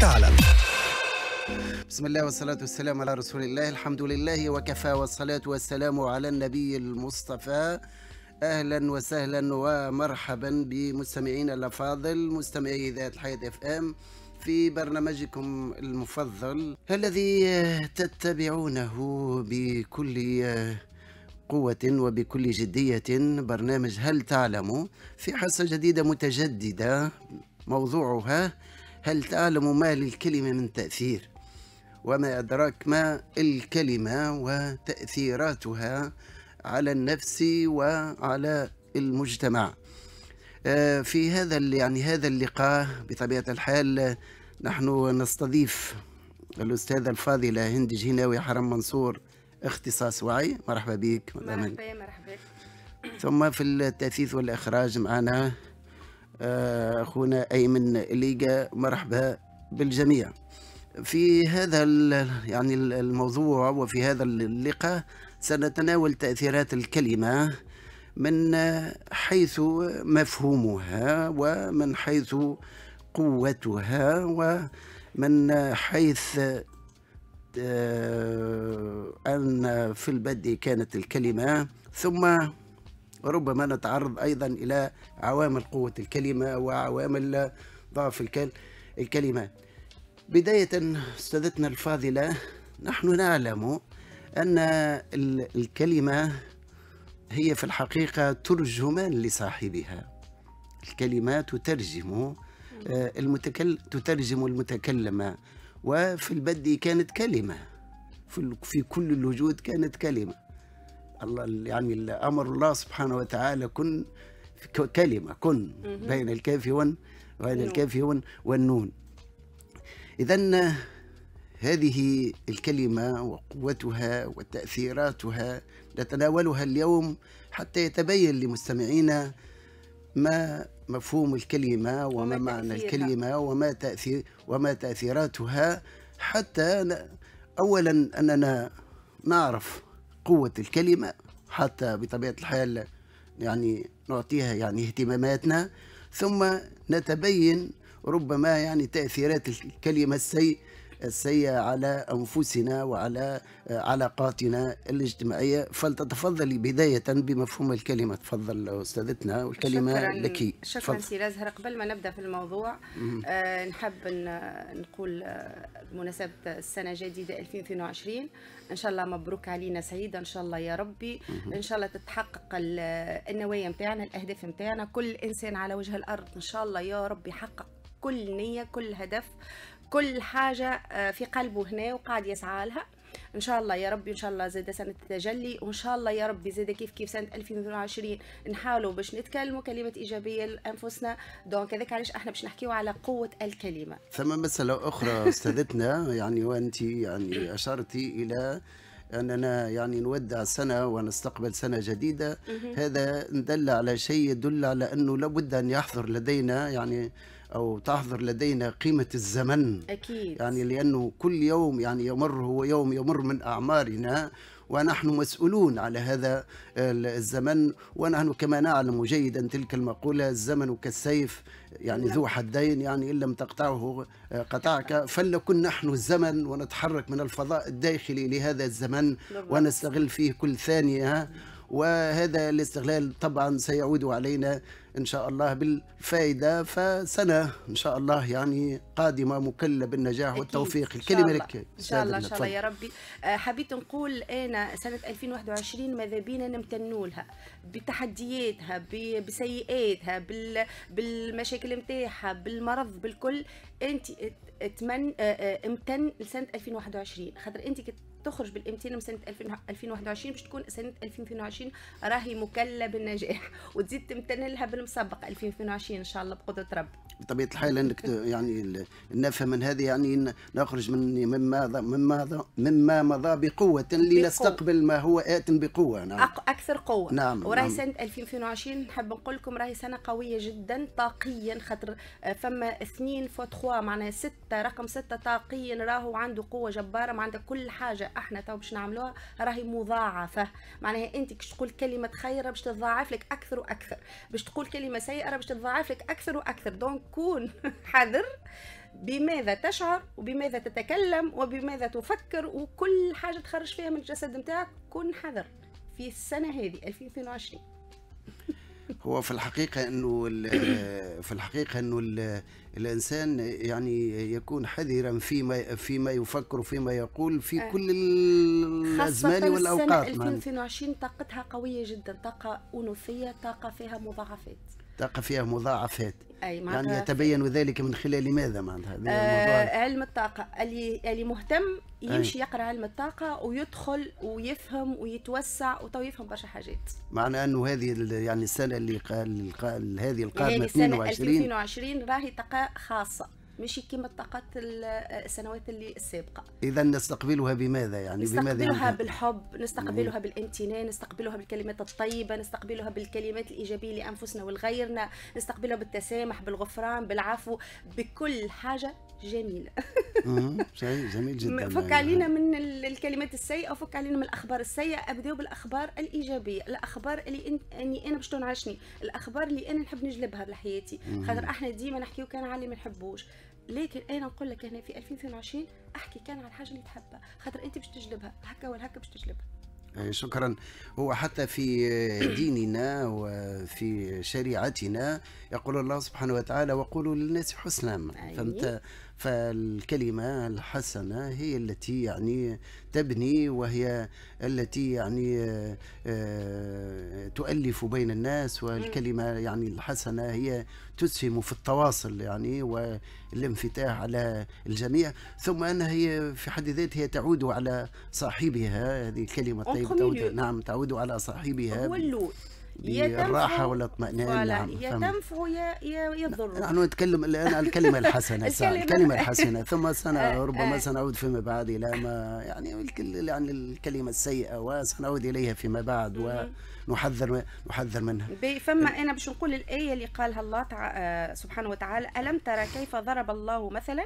تعلم بسم الله والصلاة والسلام على رسول الله الحمد لله وكفى والصلاة والسلام على النبي المصطفى أهلا وسهلا ومرحبا بمستمعينا الأفاضل مستمعي إذاعة الحياة اف ام في برنامجكم المفضل الذي تتبعونه بكل قوة وبكل جدية برنامج هل تعلم في حصة جديدة متجددة موضوعها هل تعلم ما للكلمة من تأثير وما أدراك ما الكلمة وتأثيراتها على النفس وعلى المجتمع آه، في هذا يعني هذا اللقاء بطبيعة الحال نحن نستضيف الأستاذة الفاضلة هند جهناوي حرم منصور اختصاص وعي مرحبا بك مرحبا مرحبا ثم في التأثيث والإخراج معنا أخونا أيمن ليجا مرحبا بالجميع في هذا يعني الموضوع وفي هذا اللقاء سنتناول تأثيرات الكلمة من حيث مفهومها ومن حيث قوتها ومن حيث آه، أن في البدء كانت الكلمة ثم ربما نتعرض أيضا إلى عوامل قوة الكلمة وعوامل ضعف الكلمه بداية أستاذتنا الفاضلة نحن نعلم أن الكلمة هي في الحقيقة ترجمان لصاحبها الكلمة تترجم آه، المتكل تترجم المتكلمة وفي البدء كانت كلمة في كل الوجود كانت كلمة الله يعني امر الله سبحانه وتعالى كن كلمه كن بين الكاف ون بين الكاف والنون اذا هذه الكلمه وقوتها وتاثيراتها نتناولها اليوم حتى يتبين لمستمعينا ما مفهوم الكلمه وما معنى الكلمه وما تاثير وما تاثيراتها حتى اولا اننا نعرف قوة الكلمة حتى بطبيعة الحال يعني نعطيها يعني اهتماماتنا ثم نتبين ربما يعني تأثيرات الكلمة السيء السيئة على أنفسنا وعلى آه، علاقاتنا الاجتماعية فلتتفضلي بداية بمفهوم الكلمة تفضل أستاذتنا والكلمة شكراً لك شكرا سي لازهر قبل ما نبدأ في الموضوع آه نحب نقول بمناسبة آه، السنة الجديدة 2022 إن شاء الله مبروك علينا سعيدة إن شاء الله يا ربي إن شاء الله تتحقق النوايا نتاعنا الأهداف نتاعنا كل إنسان على وجه الأرض إن شاء الله يا ربي حقق كل نية كل هدف كل حاجة آه، في قلبه هنا وقاعد يسعى لها ان شاء الله يا ربي ان شاء الله زاد سنه التجلي وان شاء الله يا ربي زاد كيف كيف سنه 2022 نحاولوا باش نتكلموا كلمات ايجابيه لانفسنا دونك هذاك علاش احنا باش نحكيو على قوه الكلمه ثم مساله اخرى استاذتنا يعني وانت يعني اشرتي الى اننا يعني نودع سنه ونستقبل سنه جديده هذا دل على شيء يدل على انه لابد ان يحضر لدينا يعني او تحضر لدينا قيمه الزمن اكيد يعني لانه كل يوم يعني يمر هو يوم يمر من اعمارنا ونحن مسؤولون على هذا آه، الزمن ونحن كما نعلم جيدا تلك المقولة الزمن كالسيف يعني ذو حدين يعني إن لم تقطعه آه، قطعك فلنكن نحن الزمن ونتحرك من الفضاء الداخلي لهذا الزمن ونستغل فيه كل ثانية وهذا الاستغلال طبعا سيعود علينا إن شاء الله بالفائدة فسنة إن شاء الله يعني قادمة مكلة بالنجاح والتوفيق الكلمة لك إن شاء الله إن شاء الله يا ربي آه، حبيت نقول أنا سنة 2021 ماذا بينا نمتنوا لها بتحدياتها بسيئاتها بالمشاكل نتاعها بالمرض بالكل أنت اتمن آه، آه، امتن لسنه 2021 خاطر انت تخرج من سنه 2021 باش تكون سنه 2022 راهي مكلة بالنجاح وتزيد تمتن لها بالمسبق 2022 ان شاء الله بقدره رب بطبيعه الحال انك يعني نفهم من هذه يعني نخرج من مما مما مما مضى بقوه لنستقبل ما هو ات بقوه نعم اكثر قوه نعم وراهي نعم. سنه 2022 نحب نقول لكم راهي سنه قويه جدا طاقيا خاطر آه، فما 2 فوا 3 معناها 6 رقم 6 طاقيا راهو عنده قوه جباره معناتها كل حاجه احنا تو باش نعملوها راهي مضاعفه معناها انت كش تقول كلمه خيره باش تضاعف لك اكثر واكثر باش تقول كلمه سيئه باش تضاعف لك اكثر واكثر دونك كون حذر بماذا تشعر وبماذا تتكلم وبماذا تفكر وكل حاجه تخرج فيها من الجسد نتاعك كن حذر في السنه هذه 2022 هو في الحقيقة أنه في الحقيقة أنه الإنسان يعني يكون حذرا فيما فيما يفكر وفيما يقول في آه. كل الأزمان والأوقات خاصة السنة 2022 طاقتها قوية جدا طاقة أنوثية طاقة فيها مضاعفات طاقة فيها مضاعفات أي يعني يتبين ذلك من خلال ماذا معناتها آه علم الطاقة اللي اللي مهتم يمشي أي. يقرا علم الطاقة ويدخل ويفهم ويتوسع وتو يفهم برشا حاجات معنى أنه هذه يعني السنة اللي قال هذه القادمة يعني 22 2022 راهي طاقة خاصة ماشي كما الطاقات السنوات اللي السابقه اذا نستقبلها بماذا يعني نستقبلها بماذا نستقبلها بالحب نستقبلها بالامتنان نستقبلها بالكلمات الطيبه نستقبلها بالكلمات الايجابيه لانفسنا ولغيرنا نستقبلها بالتسامح بالغفران بالعفو بكل حاجه جميله شيء جميل جدا فك علينا من الكلمات السيئه وفك علينا من الاخبار السيئه ابداو بالاخبار الايجابيه الاخبار اللي انت اني انا باش تنعشني الاخبار اللي انا نحب نجلبها لحياتي خاطر احنا ديما نحكيو كان علي ما نحبوش لكن انا نقول لك هنا في 2022 احكي كان على الحاجه اللي تحبها خاطر انت باش تجلبها هكا ولا هكا باش تجلبها يعني شكرا هو حتى في ديننا وفي شريعتنا يقول الله سبحانه وتعالى وقولوا للناس حسنا فهمت فالكلمة الحسنة هي التي يعني تبني وهي التي يعني آه، تؤلف بين الناس والكلمة يعني الحسنة هي تسهم في التواصل يعني والانفتاح على الجميع ثم أنها هي في حد ذاتها تعود على صاحبها هذه الكلمة الطيبة تعود نعم تعود على صاحبها هو اللون للراحه والاطمئنان نعم،, نعم يا تنفع يا يا يضر نحن نتكلم الان عن الكلمه الحسنه الكلمه الحسنه ثم سنة ربما سنعود فيما بعد الى ما يعني يعني الكلمه السيئه وسنعود اليها فيما بعد ونحذر نحذر منها فما انا باش نقول الايه اللي قالها الله تع... آه، سبحانه وتعالى الم ترى كيف ضرب الله مثلا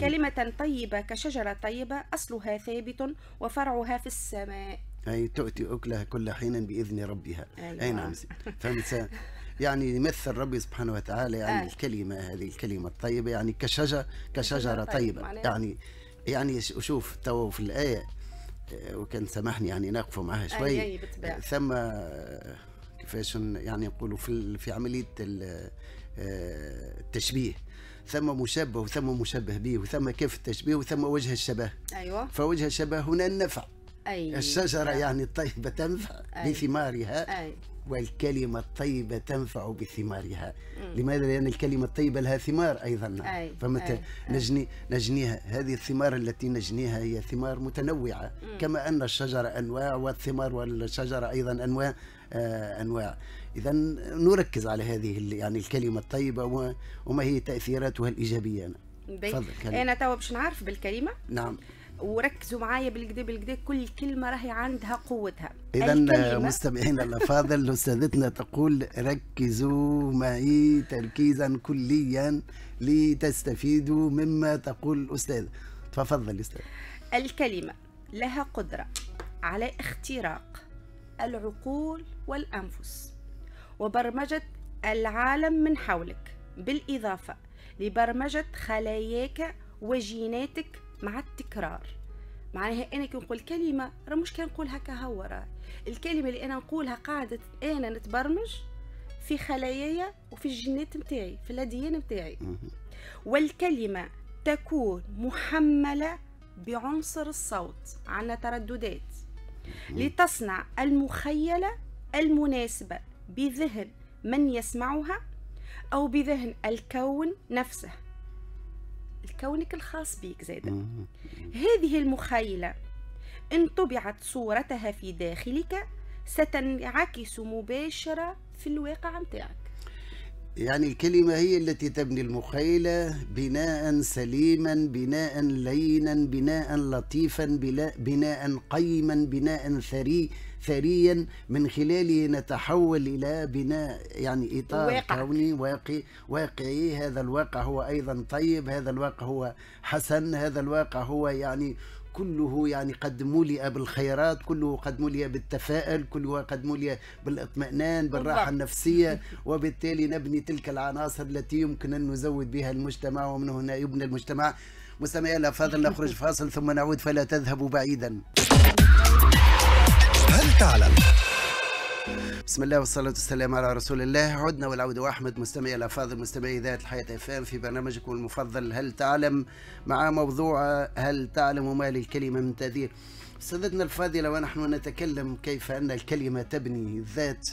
كلمه طيبه كشجره طيبه اصلها ثابت وفرعها في السماء أي تؤتي أكلها كل حين بإذن ربها أيوة. أي نعم فهمت يعني يمثل ربي سبحانه وتعالى يعني آه. الكلمة هذه الكلمة الطيبة يعني كشجرة كشجرة طيبة يعني يعني شوف تو في الآية وكان سامحني يعني نقفوا معها آه، شوي أي ثم كيفاش يعني نقولوا في في عملية آه، التشبيه ثم مشبه وثم مشبه به وثم كيف التشبيه وثم وجه الشبه أيوة فوجه الشبه هنا النفع أي. الشجرة يعني الطيبة تنفع أي. بثمارها أي. والكلمة الطيبة تنفع بثمارها مم. لماذا؟ لأن الكلمة الطيبة لها ثمار أيضا أي. فمتى أي. نجني نجنيها هذه الثمار التي نجنيها هي ثمار متنوعة مم. كما أن الشجرة أنواع والثمار والشجرة أيضا أنواع آه أنواع إذا نركز على هذه يعني الكلمة الطيبة وما هي تأثيراتها الإيجابية أنا تو باش نعرف بالكلمة نعم وركزوا معايا بالكدا بالكدا كل كلمه راهي عندها قوتها اذا مستمعينا الافاضل استاذتنا تقول ركزوا معي تركيزا كليا لتستفيدوا مما تقول الاستاذ تفضل استاذ الكلمه لها قدره على اختراق العقول والانفس وبرمجه العالم من حولك بالاضافه لبرمجه خلاياك وجيناتك مع التكرار معناها انا كي نقول كلمه راه مش كنقول هكا هو راه الكلمه اللي انا نقولها قاعده انا نتبرمج في خلاياي وفي الجينات نتاعي في الاديان نتاعي والكلمه تكون محمله بعنصر الصوت عنا ترددات لتصنع المخيله المناسبه بذهن من يسمعها او بذهن الكون نفسه لكونك الخاص بك زادا هذه المخيلة إن طبعت صورتها في داخلك ستنعكس مباشرة في الواقع متاعك يعني الكلمة هي التي تبني المخيلة بناء سليما بناء لينا بناء لطيفا بناء قيما بناء ثري ثريا من خلاله نتحول إلى بناء يعني إطار واقع. كوني واقعي واقعي هذا الواقع هو أيضا طيب هذا الواقع هو حسن هذا الواقع هو يعني كله يعني قد ملئ بالخيرات كله قد ملئ بالتفاؤل كله قد ملئ بالاطمئنان بالراحة النفسية وبالتالي نبني تلك العناصر التي يمكن أن نزود بها المجتمع ومن هنا يبنى المجتمع مستمعينا الأفاضل نخرج فاصل ثم نعود فلا تذهبوا بعيدا هل تعلم بسم الله والصلاة والسلام على رسول الله عدنا والعودة وأحمد مستمعي الأفاضل مستمعي ذات الحياة اف ام في برنامجكم المفضل هل تعلم مع موضوع هل تعلم ما للكلمة من تأثير سادتنا الفاضلة ونحن نتكلم كيف أن الكلمة تبني الذات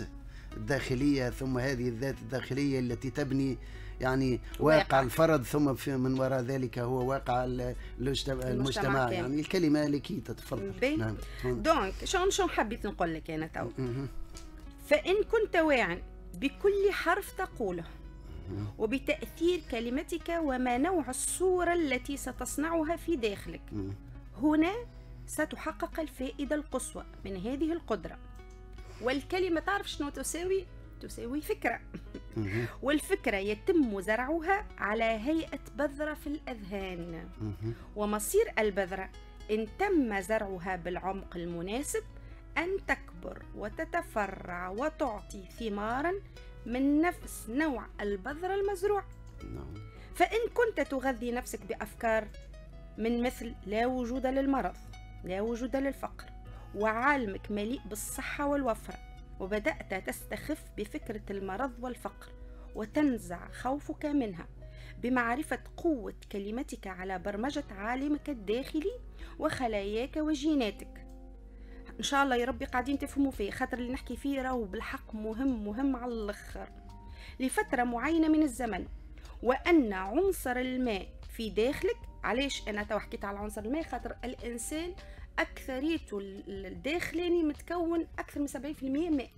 الداخلية ثم هذه الذات الداخلية التي تبني يعني واقع, واقع الفرد ثم في من وراء ذلك هو واقع المجتمع, المجتمع يعني الكلمه لك تتفضل نعم. دونك شلون شلون حبيت نقول لك انا تو فان كنت واعي بكل حرف تقوله وبتاثير كلمتك وما نوع الصوره التي ستصنعها في داخلك هنا ستحقق الفائده القصوى من هذه القدره والكلمه تعرف شنو تساوي تساوي فكرة والفكرة يتم زرعها على هيئة بذرة في الأذهان ومصير البذرة إن تم زرعها بالعمق المناسب أن تكبر وتتفرع وتعطي ثمارا من نفس نوع البذرة المزروع نعم. فإن كنت تغذي نفسك بأفكار من مثل لا وجود للمرض لا وجود للفقر وعالمك مليء بالصحة والوفرة وبدأت تستخف بفكرة المرض والفقر وتنزع خوفك منها بمعرفة قوة كلمتك على برمجة عالمك الداخلي وخلاياك وجيناتك ان شاء الله يا ربي قاعدين تفهموا فيه خاطر اللي نحكي فيه راهو بالحق مهم مهم على الاخر لفتره معينه من الزمن وان عنصر الماء في داخلك علاش انا توا حكيت على عنصر الماء خاطر الانسان اكثريته الداخلاني متكون اكثر من 70% ماء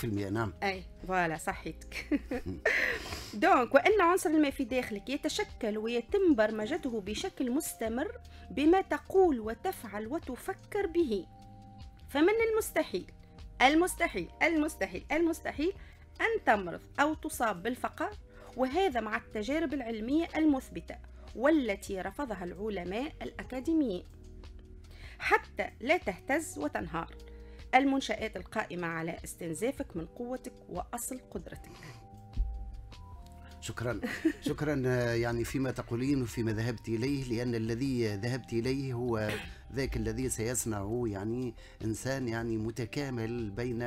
71% نعم اي فوالا صحيتك دونك وان عنصر الماء في داخلك يتشكل ويتم برمجته بشكل مستمر بما تقول وتفعل وتفكر به فمن المستحيل المستحيل المستحيل المستحيل ان تمرض او تصاب بالفقر وهذا مع التجارب العلميه المثبته والتي رفضها العلماء الاكاديميين حتى لا تهتز وتنهار المنشآت القائمة على استنزافك من قوتك وأصل قدرتك شكرا شكرا آه، يعني فيما تقولين وفيما ذهبت إليه لأن الذي ذهبت إليه هو ذاك الذي سيصنع يعني إنسان يعني متكامل بين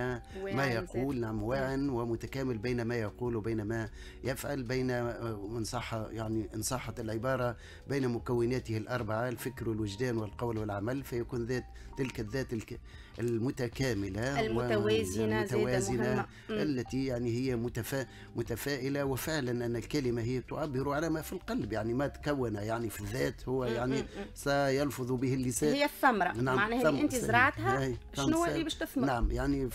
ما يقول نعم واعن ومتكامل بين ما يقول وبين ما يفعل بين آه، إن صح يعني إن صحت العبارة بين مكوناته الأربعة الفكر والوجدان والقول والعمل فيكون ذات تلك الذات المتكامله المتوازنه المتوازنه التي يعني هي متفا متفائله وفعلا ان الكلمه هي تعبر على ما في القلب يعني ما تكون يعني في الذات هو يعني سيلفظ به اللسان هي الثمره نعم معناها اللي انت زرعتها شنو اللي باش تثمر نعم يعني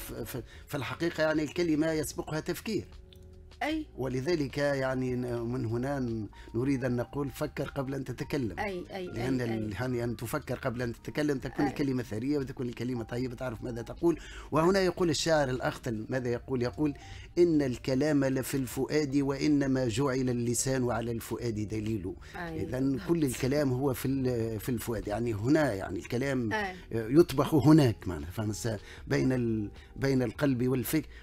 في الحقيقه يعني الكلمه يسبقها تفكير أي. ولذلك يعني من هنا نريد أن نقول فكر قبل أن تتكلم أي أي لأن أي. يعني أن تفكر قبل أن تتكلم تكون أي. الكلمة ثرية وتكون الكلمة طيبة تعرف ماذا تقول وهنا يقول الشاعر الأخطل ماذا يقول يقول إن الكلام لفي الفؤاد وإنما جعل اللسان على الفؤاد دليل إذا كل الكلام هو في في الفؤاد يعني هنا يعني الكلام أي. يطبخ هناك معنا فهمت بين بين القلب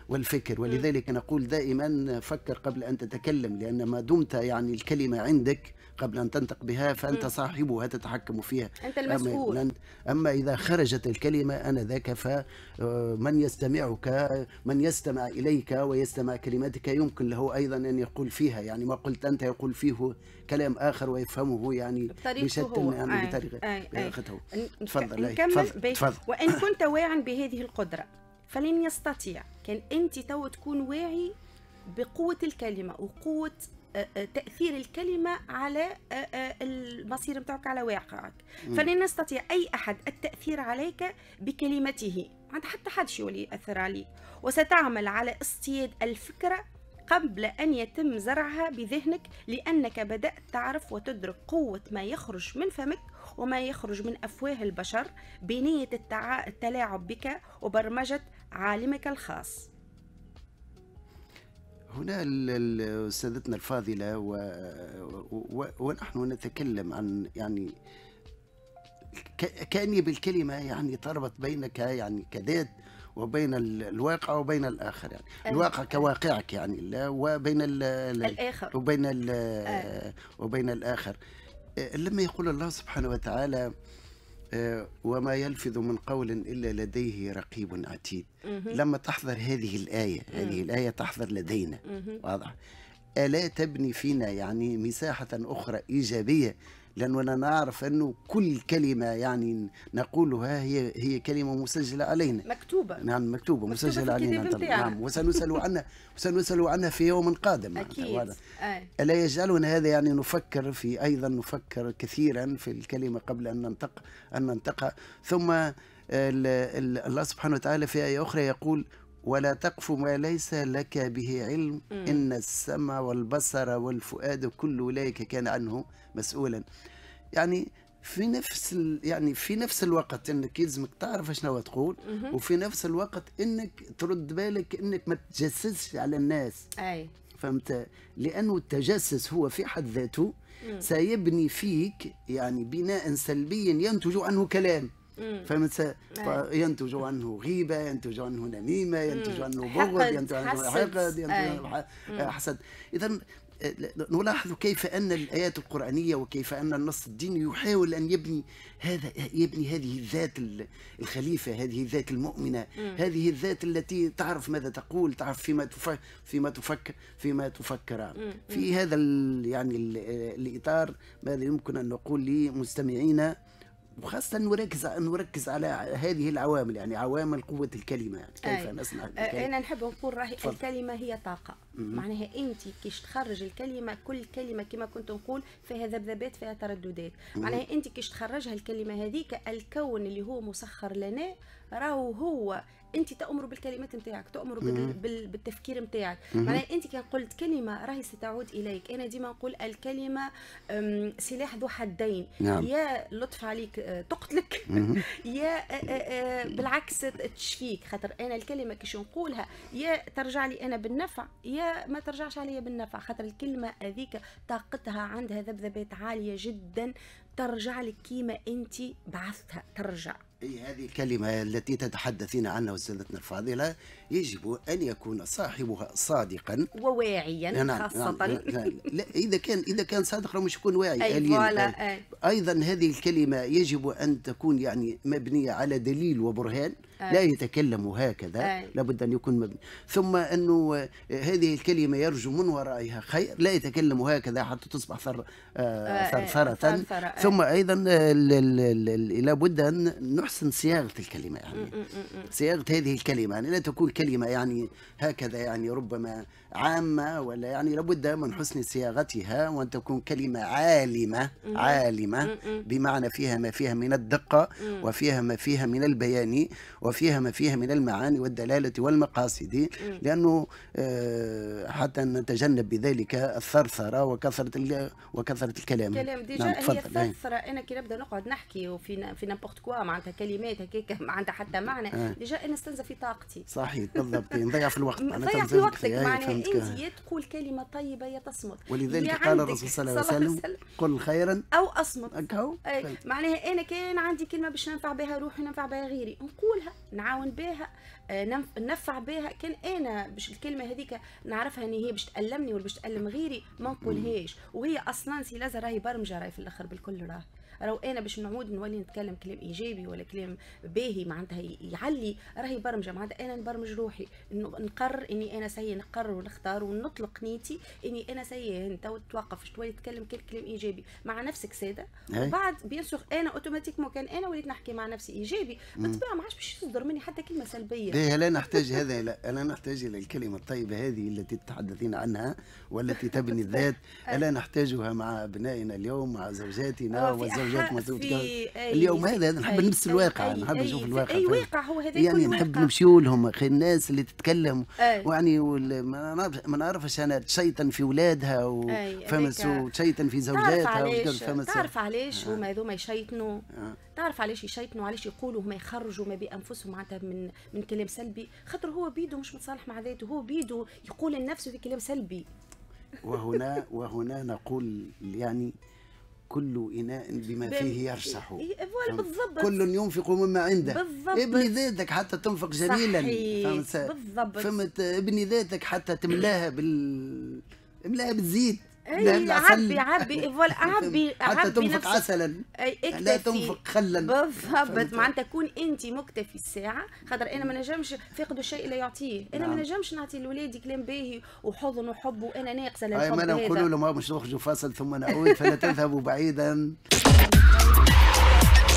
والفكر ولذلك نقول دائما فكر قبل أن تتكلم لأن ما دمت يعني الكلمة عندك قبل أن تنطق بها فأنت صاحبها تتحكم فيها أنت المسؤول أما, إذا خرجت الكلمة أنا ذاك فمن آه، يستمعك من يستمع إليك ويستمع كلماتك يمكن له أيضا أن يقول فيها يعني ما قلت أنت يقول فيه كلام آخر ويفهمه يعني بشتى يعني بطريقته تفضل تفضل وإن كنت واعي بهذه القدرة فلن يستطيع كان أنت تو تكون واعي بقوة الكلمة وقوة آه، آه، تاثير الكلمه على آه، المصير نتاعك على واقعك فلن يستطيع اي احد التاثير عليك بكلمته عند حتى حد يولي ياثر عليك وستعمل على اصطياد الفكره قبل ان يتم زرعها بذهنك لانك بدات تعرف وتدرك قوه ما يخرج من فمك وما يخرج من افواه البشر بنيه التلاعب بك وبرمجه عالمك الخاص هنا استاذتنا الفاضله و... و... ونحن نتكلم عن يعني كاني بالكلمه يعني تربط بينك يعني كذات وبين الواقع وبين الاخر يعني الواقع كواقعك يعني لا وبين ال الاخر وبين ال وبين الاخر أه، لما يقول الله سبحانه وتعالى آه آه، وما يلفظ من قول إلا لديه رقيب عتيد لما تحضر هذه الآية هذه الآية تحضر لدينا واضح ألا تبني فينا يعني مساحة أخرى إيجابية لأنه أنا نعرف أنه كل كلمة يعني نقولها هي هي كلمة مسجلة علينا مكتوبة نعم مكتوبة, مكتوبة مسجلة علينا نعم وسنسأل عنها وسنسأل عنها في يوم قادم أكيد آه. ألا يجعلنا هذا يعني نفكر في أيضا نفكر كثيرا في الكلمة قبل أن ننطق أن ننطقها ثم الله سبحانه وتعالى في آية أخرى يقول ولا تقف ما ليس لك به علم مم. إن السمع والبصر والفؤاد كل أولئك كان عنه مسؤولا يعني في نفس ال... يعني في نفس الوقت انك يلزمك تعرف شنو تقول مم. وفي نفس الوقت انك ترد بالك انك ما تجسسش على الناس اي فهمت لانه التجسس هو في حد ذاته مم. سيبني فيك يعني بناء سلبيا ينتج عنه كلام فهمت نعم. ينتج عنه غيبه ينتج عنه نميمه ينتج عنه بغض ينتج عنه حقد ينتج عنه حسد اذا نلاحظ كيف ان الايات القرانيه وكيف ان النص الديني يحاول ان يبني هذا يبني هذه الذات الخليفه هذه الذات المؤمنه هذه الذات التي تعرف ماذا تقول تعرف فيما تفكر فيما تفكر فيما تفكر في هذا يعني الاطار ماذا يمكن ان نقول لمستمعينا وخاصة نركز نركز على هذه العوامل يعني عوامل قوة الكلمة يعني كيف أي. نصنع الكلمة. أنا نحب نقول راهي الكلمة هي طاقة معناها أنت كيش تخرج الكلمة كل كلمة كما كنت نقول فيها ذبذبات فيها ترددات معناها أنت كيش تخرجها الكلمة هذيك الكون اللي هو مسخر لنا راهو هو انت تامر بالكلمات نتاعك تامر بال... بالتفكير نتاعك معناها انت كي قلت كلمه راهي ستعود اليك انا ديما نقول الكلمه سلاح ذو حدين نعم. يا لطف عليك آه، تقتلك يا آه، آه، بالعكس تشفيك خاطر انا الكلمه كيش نقولها يا ترجع لي انا بالنفع يا ما ترجعش عليا بالنفع خاطر الكلمه هذيك طاقتها عندها ذبذبات عاليه جدا ترجع لك كيما انت بعثتها ترجع اي هذه الكلمة التي تتحدثين عنها وسيدتنا الفاضلة يجب أن يكون صاحبها صادقا وواعيا نعم, نعم، خاصة نعم،, نعم لا إذا كان إذا كان صادق مش يكون واعي أي فوالا أي. أيضا هذه الكلمة يجب أن تكون يعني مبنية على دليل وبرهان لا يتكلم هكذا لابد أن يكون مبني ثم أنه هذه الكلمة يرجو من ورائها خير لا يتكلم هكذا حتى تصبح آه، ثرثرة ثم أيضا لابد أن نحن تحسن صياغه الكلمه يعني صياغه هذه الكلمه يعني لا تكون كلمه يعني هكذا يعني ربما عامه ولا يعني لابد من حسن صياغتها وان تكون كلمه عالمه عالمه بمعنى فيها ما فيها من الدقه وفيها ما فيها من البيان وفيها ما فيها من المعاني والدلاله والمقاصد لانه آه، حتى نتجنب بذلك الثرثره وكثره وكثره الكلام الكلام ديجا نعم هي الثرثره انا كي نبدا نقعد نحكي وفي في نامبورت كوا معناتها كلمات هكاك ما عندها حتى معنى آه. ديجا انا استنزف في طاقتي صحيح بالضبط نضيع يعني في الوقت نضيع في وقتك معناها انت يا تقول كلمه طيبه يا تصمت ولذلك قال الرسول صلى الله عليه وسلم قل خيرا او اصمت إيه، معناها انا كان عندي كلمه باش ننفع بها روحي ننفع بها غيري نقولها نعاون بها آه، ننفع بها كان انا باش الكلمه هذيك نعرفها ان هي باش تألمني ولا باش تألم غيري ما نقولهاش وهي اصلا سي لازم راهي برمجه راهي في الاخر بالكل راهي روقانه باش نعود نولي نتكلم كلام ايجابي ولا كلام باهي معناتها يعلي راهي برمجه معناتها انا نبرمج روحي نقرر اني انا سي نقرر ونختار ونطلق نيتي اني انا سي انت توقف شويه تتكلم كلام ايجابي مع نفسك ساده إيه. وبعد بيان سور انا اوتوماتيكمون كان انا وليت نحكي مع نفسي ايجابي بالطبيعه ما عادش باش تصدر مني حتى كلمه سلبيه باهي لا نحتاج هذا لا, انا نحتاج الى الكلمه الطيبه هذه التي تتحدثين عنها والتي تبني الذات الا نحتاجها مع ابنائنا اليوم مع زوجاتنا وزوجاتنا جاكم اليوم هذا نحب نلبس الواقع نحب نشوف الواقع اي واقع هو هذا يعني نحب نمشيو لهم اخي الناس اللي تتكلم ويعني ما نعرفش انا تشيطن في ولادها وفمس وتشيطن في زوجاتها علاش تعرف علاش آه. هما هذوما يشيطنوا آه. تعرف علاش يشيطنوا علاش يقولوا هما يخرجوا ما بانفسهم معناتها من من كلام سلبي خاطر هو بيده مش متصالح مع ذاته هو بيده يقول لنفسه في كلام سلبي وهنا وهنا نقول يعني كل إناء بما فيه يرشح إيه، إيه، بالضبط كل ينفق مما عنده بالضبط ابني ذاتك حتى تنفق جميلا بالضبط فهمت ابني ذاتك حتى تملاها بال املاها بالزيت اي عبي عبي فوالا عبي حتى تنفق عسلا إيه، لا تنفق خلا بالضبط معناتها كون انت مكتفي الساعه خاطر انا ما نجمش فاقد الشيء لا يعطيه انا ما نعم. نجمش نعطي لولادي كلام باهي وحضن وحب وانا ناقصه للحب هذا انا نقول لهم مش نخرجوا فاصل ثم نعود فلا تذهبوا بعيدا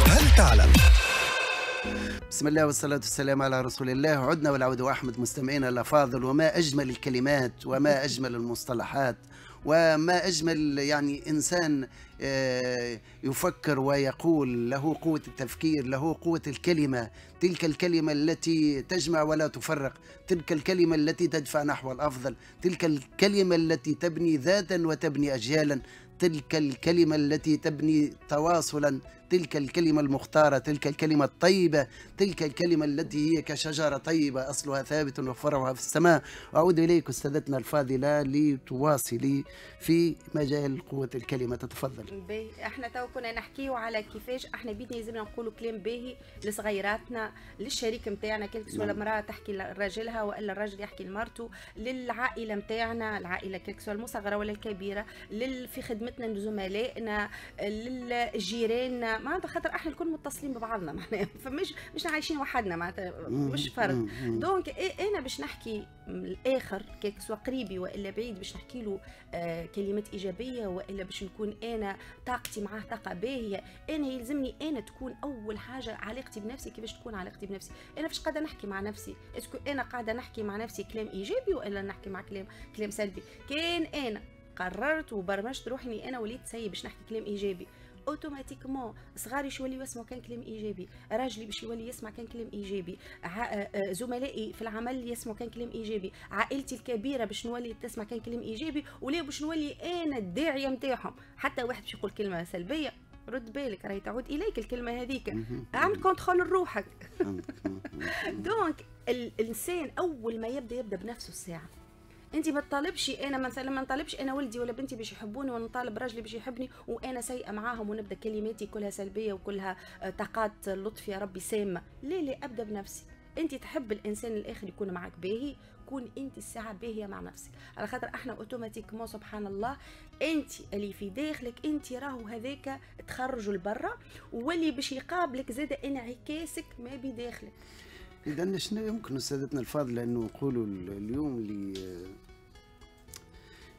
هل تعلم بسم الله والصلاة والسلام على رسول الله عدنا والعود أحمد مستمعينا الأفاضل وما أجمل الكلمات وما أجمل المصطلحات وما أجمل يعني إنسان آه، يفكر ويقول له قوة التفكير له قوة الكلمة تلك الكلمة التي تجمع ولا تفرق تلك الكلمة التي تدفع نحو الأفضل تلك الكلمة التي تبني ذاتا وتبني أجيالا تلك الكلمة التي تبني تواصلا تلك الكلمة المختارة تلك الكلمة الطيبة تلك الكلمة التي هي كشجرة طيبة أصلها ثابت وفرعها في السماء أعود إليك أستاذتنا الفاضلة لتواصلي في مجال قوة الكلمة تتفضل احنا تو كنا نحكيو على كيفاش احنا بيتنا لازمنا نقولوا كلام باهي لصغيراتنا للشريك نتاعنا كلكس نعم. ولا المرأة تحكي لراجلها وإلا الراجل يحكي لمرته للعائلة نتاعنا العائلة كلكس المصغرة ولا الكبيرة في خدمتنا لزملائنا للجيراننا معناتها خاطر احنا الكل متصلين ببعضنا معناها فمش مش عايشين وحدنا معناتها مش فرد دونك إيه- إيه انا باش نحكي الاخر كيك سوا قريبي والا بعيد باش نحكي له آه، كلمات ايجابيه والا باش نكون انا طاقتي معاه طاقه باهيه انا يلزمني انا تكون اول حاجه علاقتي بنفسي كيفاش تكون علاقتي بنفسي انا فاش قاعده نحكي مع نفسي اسكو انا قاعده نحكي مع نفسي كلام ايجابي والا نحكي مع كلام كلام سلبي كان انا قررت وبرمجت روحي اني انا وليت سيء باش نحكي كلام ايجابي اوتوماتيكمون صغاري شو يوليو يسمعوا كان كلام ايجابي راجلي باش يولي يسمع كان كلام ايجابي آه، آه، زملائي في العمل يسمعوا كان كلام ايجابي عائلتي الكبيره باش نولي تسمع كان كلام ايجابي ولا باش نولي انا الداعيه نتاعهم حتى واحد باش يقول كلمه سلبيه رد بالك راهي تعود اليك الكلمه هذيك اعمل كونترول لروحك دونك الانسان اول ما يبدا يبدا بنفسه الساعه انت ما تطالبش انا مثلا ما نطالبش انا ولدي ولا بنتي باش يحبوني ولا نطالب راجلي باش يحبني وانا سيئه معاهم ونبدا كلماتي كلها سلبيه وكلها آه، طاقات لطف يا ربي سامه لا لا ابدا بنفسي انت تحب الانسان الاخر يكون معك باهي كون انت الساعه باهيه مع نفسك على خاطر احنا اوتوماتيكمون سبحان الله انت اللي في داخلك انت راهو هذاك تخرجوا لبرا واللي باش يقابلك زاد انعكاسك ما بداخلك اذا شنو يمكن سادتنا الفاضله انه نقولوا اليوم اللي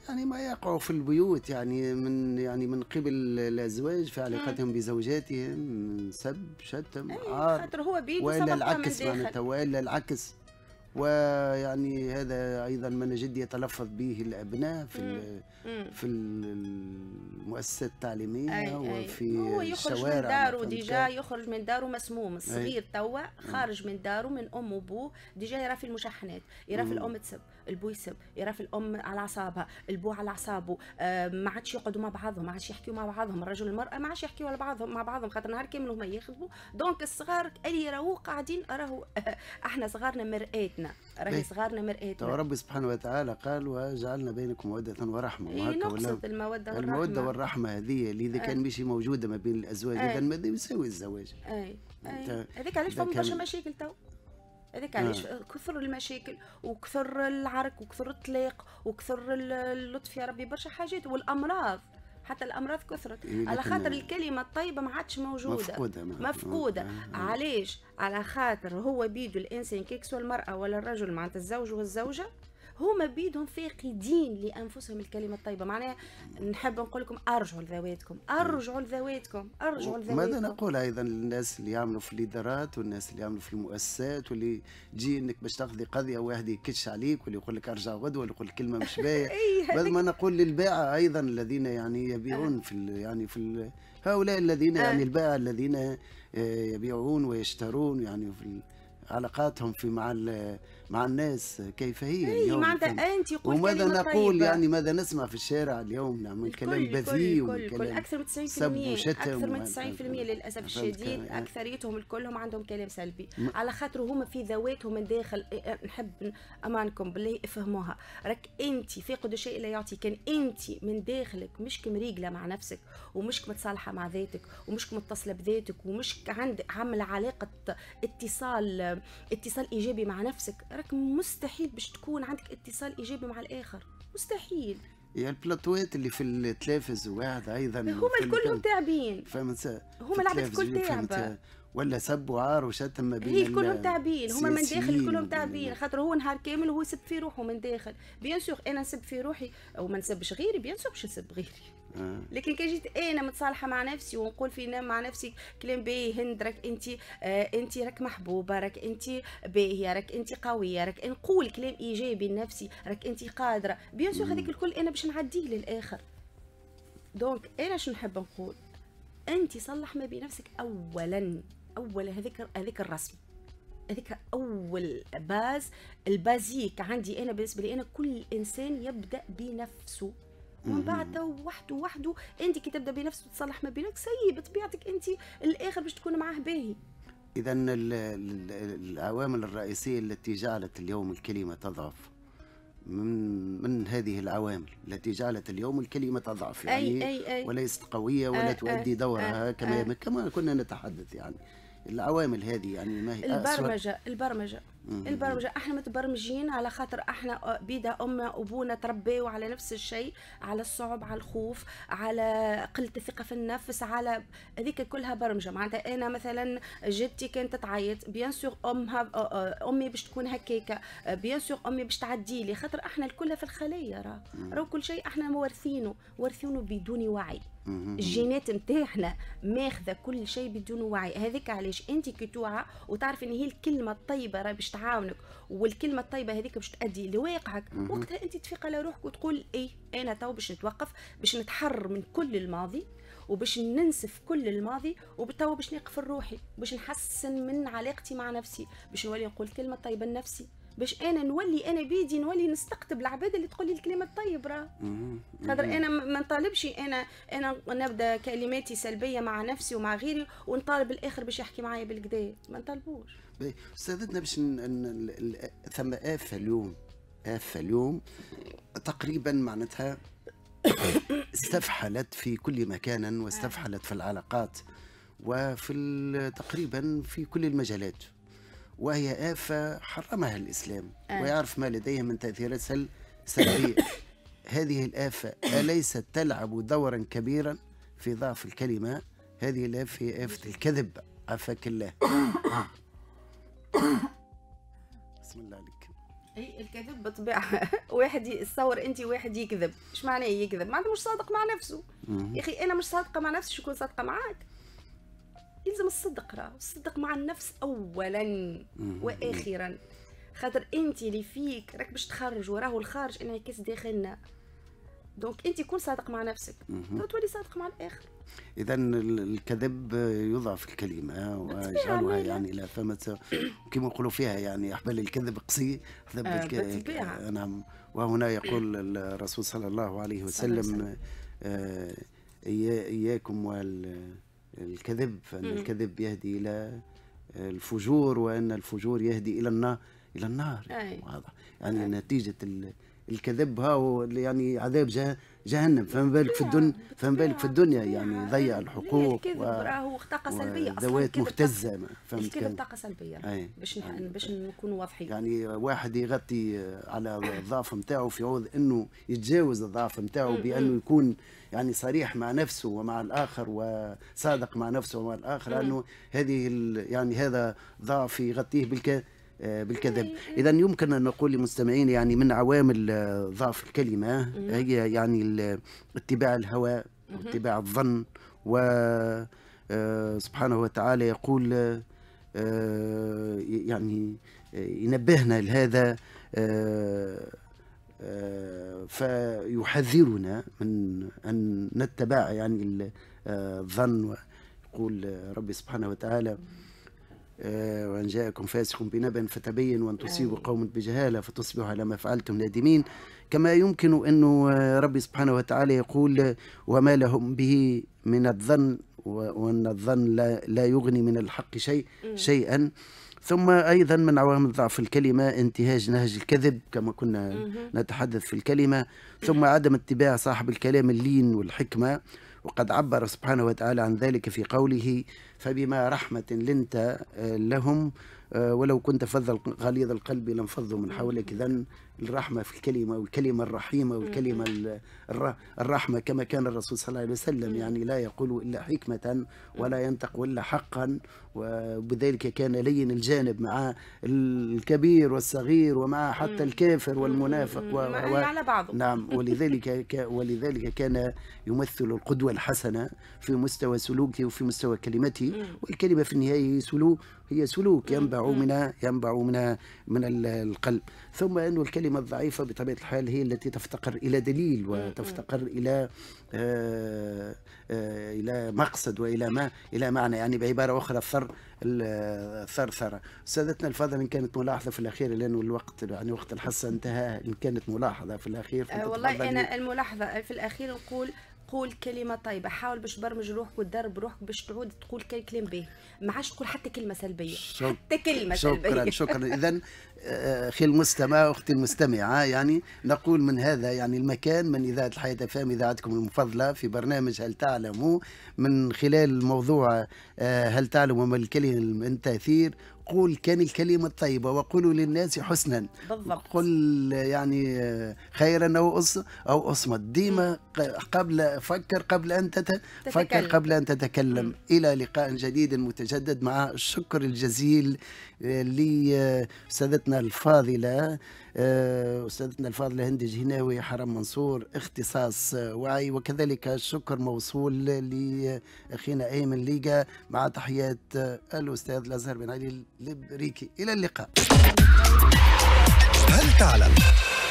يعني ما يقع في البيوت يعني من يعني من قبل الازواج في علاقتهم بزوجاتهم سب شتم إيه، عار خاطر هو بيدو والا العكس معناتها والا العكس ويعني هذا ايضا ما نجد يتلفظ به الابناء في مم. في المؤسسات التعليميه أي وفي أي. هو يخرج الشوارع من داره ديجا يخرج من داره مسموم الصغير توا خارج من داره من ام وابوه ديجا يرى في المشحنات يرى في الام تسب البو يسب يراف الام على اعصابها البو على اعصابه آه، ما عادش يقعدوا مع بعضهم ما عادش يحكيوا مع بعضهم الرجل والمراه ما عادش يحكيوا على بعضهم مع بعضهم خاطر نهار كامل هما يخدموا دونك الصغار اللي راهو قاعدين راهو احنا صغارنا مرآتنا راهي صغارنا مرآتنا ربي سبحانه وتعالى قال وجعلنا بينكم موده ورحمه إيه، وهكا نقصد الموده والرحمه الموده والرحمه هذه اللي اذا كان إيه. ماشي موجوده ما بين الازواج اذا إيه. ما يساوي الزواج اي هذيك علاش فما برشا مشاكل تو هذاك آه. علاش كثر المشاكل وكثر العرك وكثر الطلاق وكثر اللطف يا ربي برشا حاجات والامراض حتى الامراض كثرت إيه على خاطر الكلمه الطيبه ما عادش موجوده مفقوده ما. مفقوده آه. علاش على خاطر هو بيدو الانسان كيكسو المراه ولا الرجل معناتها الزوج والزوجه هما بيدهم فاقدين لانفسهم الكلمه الطيبه معناها نحب نقول لكم ارجعوا لذواتكم ارجعوا لذواتكم ارجعوا لذواتكم ماذا نقول ايضا للناس اللي يعملوا في الادارات والناس اللي يعملوا في المؤسسات واللي تجي انك باش تاخذي قضيه واحد يكش عليك واللي يقول لك ارجع غدوه واللي يقول لك كلمه مش باهيه ماذا ما نقول للباعه ايضا الذين يعني يبيعون في يعني في هؤلاء الذين آه. يعني الباعه الذين آه، يبيعون ويشترون يعني في علاقاتهم في مع مع الناس كيف هي اي معناتها انت قلت وماذا نقول طيبة. يعني ماذا نسمع في الشارع اليوم نعم الكلام كلام بذيء والكلام الكل اكثر من 90% اكثر من 90% للاسف الشديد اكثريتهم الكل هم عندهم كلام سلبي على خاطر هما في ذواتهم من داخل إيه، إيه، نحب امانكم بالله افهموها راك انت فاقد الشيء لا يعطي كان انت من داخلك مش مريقله مع نفسك ومش متصالحه مع ذاتك ومش متصله بذاتك ومش عند عامله علاقه اتصال اتصال ايجابي مع نفسك راك مستحيل باش تكون عندك اتصال ايجابي مع الاخر مستحيل يا البلاطوات اللي في التلافز واحد ايضا هما الكلهم تعبين فهمت هما لعبت الكل تعبه ولا سب وعار وشتم ما بين هي كلهم تعبين هما من داخل كلهم تعبين خاطر هو نهار كامل وهو يسب في روحه من داخل بيان سور انا نسب في روحي وما نسبش غيري بيان سور باش نسب غيري آه. لكن كي جيت انا متصالحه مع نفسي ونقول فينا مع نفسي كلام باهي هند راك انت آه انت راك محبوبه راك انت باهيه راك انت قويه راك نقول كلام ايجابي لنفسي راك انت قادره بيان سور هذيك الكل انا باش نعديه للاخر دونك انا شنو نحب نقول انت صلح ما بنفسك اولا اولا هذيك هذيك الرسم هذيك اول باز البازيك عندي انا بالنسبه لي انا كل انسان يبدا بنفسه ومن بعد تو وحده وحده انت كي تبدا بنفسك وتصلح ما بينك سي بطبيعتك انت الاخر باش تكون معاه باهي اذا العوامل الرئيسيه التي جعلت اليوم الكلمه تضعف من من هذه العوامل التي جعلت اليوم الكلمه تضعف يعني أي أي أي وليست قويه ولا أي آه، تؤدي أي آه، دورها أي آه، كما أي كما كنا نتحدث يعني العوامل هذه يعني ما هي البرمجه البرمجه البرمجه احنا متبرمجين على خاطر احنا بيدا امنا وابونا تربيوا على نفس الشيء على الصعب على الخوف على قله الثقه في النفس على هذيك كلها برمجه معناتها انا مثلا جدتي كانت تعيط بيان سور امها امي باش تكون هكاكا بيان سور امي باش تعدي لي خاطر احنا الكل في الخليه راه كل شيء احنا مورثينه ورثينه بدون وعي الجينات نتاعنا ماخذه كل شيء بدون وعي هذاك علاش انت كي توعى وتعرف ان هي الكلمه الطيبه راه باش تعاونك والكلمه الطيبه هذيك باش تؤدي لواقعك وقتها انت تفيق على روحك وتقول اي انا تو باش نتوقف باش نتحرر من كل الماضي وباش ننسف كل الماضي وتو باش نقفل روحي باش نحسن من علاقتي مع نفسي باش نولي نقول كلمه طيبه لنفسي باش انا نولي انا بيدي نولي نستقطب العباد اللي تقول لي الكلمه الطيب راه خاطر انا ما نطالبش انا انا نبدا كلماتي سلبيه مع نفسي ومع غيري ونطالب الاخر باش يحكي معايا بالكدا ما نطالبوش استاذتنا باش ثم افه اليوم افه اليوم تقريبا معناتها استفحلت في كل مكان واستفحلت في العلاقات وفي تقريبا في كل المجالات وهي آفة حرمها الإسلام آه. ويعرف ما لديها من تأثيرات سلبية هذه الآفة أليست تلعب دورا كبيرا في ضعف الكلمة هذه الآفة هي آفة الكذب عافاك الله بسم الله عليك اي الكذب بالطبيعه واحد يتصور انت واحد يكذب اش معناه يكذب معناه مش صادق مع نفسه يا اخي انا مش صادقه مع نفسي شكون صادقه معاك يلزم الصدق راه الصدق مع النفس اولا واخرا خاطر انت اللي فيك راك باش تخرج وراه الخارج انعكاس داخلنا دونك انت كون صادق مع نفسك تولي صادق مع الاخر اذا الكذب يضعف الكلمه آه، ويجعلها يعني الى ثمه كما نقولوا فيها يعني احبال الكذب قصي احبال آه نعم وهنا يقول الرسول صلى الله عليه وسلم الله آه اياكم وال الكذب فان الكذب يهدي الى الفجور وان الفجور يهدي الى النار الى النار واضح يعني, يعني نتيجه الكذب ها يعني عذاب جهنم جهنم فما بالك في الدنيا فما بالك في الدنيا يعني ضيع الحقوق يعني و راهو طاقه سلبيه اصلا ذوات مهتزه فهمت كيف طاقه سلبيه باش يعني باش نكونوا واضحين يعني واحد يغطي على الضعف نتاعو في عوض انه يتجاوز الضعف نتاعو بانه يكون يعني صريح مع نفسه ومع الاخر وصادق مع نفسه ومع الاخر انه هذه يعني هذا ضعف يغطيه بالكامل آه، بالكذب اذا يمكن ان نقول لمستمعين يعني من عوامل آه، ضعف الكلمه هي يعني اتباع الهوى واتباع الظن و آه، سبحانه وتعالى يقول يعني ينبهنا لهذا فيحذرنا من ان نتبع يعني الظن ويقول ربي سبحانه وتعالى آه، وأن جاءكم فاسق بنبأ فتبين وأن تصيبوا قوم بجهالة فتصبحوا على ما فعلتم نادمين كما يمكن أنه ربي سبحانه وتعالى يقول وما لهم به من الظن وأن الظن لا, لا يغني من الحق شيء شيئا ثم ايضا من عوامل ضعف الكلمه انتهاج نهج الكذب كما كنا نتحدث في الكلمه ثم عدم اتباع صاحب الكلام اللين والحكمه وقد عبر سبحانه وتعالى عن ذلك في قوله فبما رحمة لنت لهم آه، ولو كنت فظا غليظ القلب لانفضوا من حولك إذا الرحمة في الكلمة والكلمة الرحيمة والكلمة الرحمة كما كان الرسول صلى الله عليه وسلم يعني لا يقول إلا حكمة ولا ينطق إلا حقا وبذلك كان لين الجانب مع الكبير والصغير ومع حتى الكافر والمنافق و... و... على بعضه نعم ولذلك ك... ولذلك كان يمثل القدوة الحسنة في مستوى سلوكه وفي مستوى كلمته والكلمة في النهاية سلوك هي سلوك ينبع من ينبع من من القلب ثم أن الكلمة الضعيفة بطبيعة الحال هي التي تفتقر إلى دليل وتفتقر إلى آه، آه، إلى مقصد وإلى ما إلى معنى يعني بعبارة أخرى ثر الثرثرة سادتنا الفاضل إن كانت ملاحظة في الأخير لأنه الوقت يعني وقت الحصة انتهى إن كانت ملاحظة في الأخير آه، والله أنا الملاحظة في الأخير نقول قول كلمه طيبه حاول باش تبرمج روحك وتدرب روحك باش تعود تقول كلام به ما عادش تقول حتى كلمه سلبيه شك... حتى كلمه شكرا سلبيه شكرا شكرا اذا اخي آه، المستمع واختي المستمعه يعني نقول من هذا يعني المكان من اذاعه الحياه فام اذاعتكم المفضله في برنامج هل تعلموا من خلال موضوع آه، هل تعلم ما الكلمه من تاثير قول كان الكلمة الطيبة وقولوا للناس حسنا بالضبط قل يعني آه، خيرا أو أص أو أصمت ديما قبل فكر قبل أن تتكلم. فكر قبل أن تتكلم م. إلى لقاء جديد متجدد مع الشكر الجزيل لأستاذتنا الفاضلة أستاذتنا الفاضلة آه، هند جهناوي حرم منصور اختصاص وعي وكذلك الشكر موصول لأخينا أيمن ليجا مع تحيات الأستاذ الأزهر بن علي البريكي إلى اللقاء هل تعلم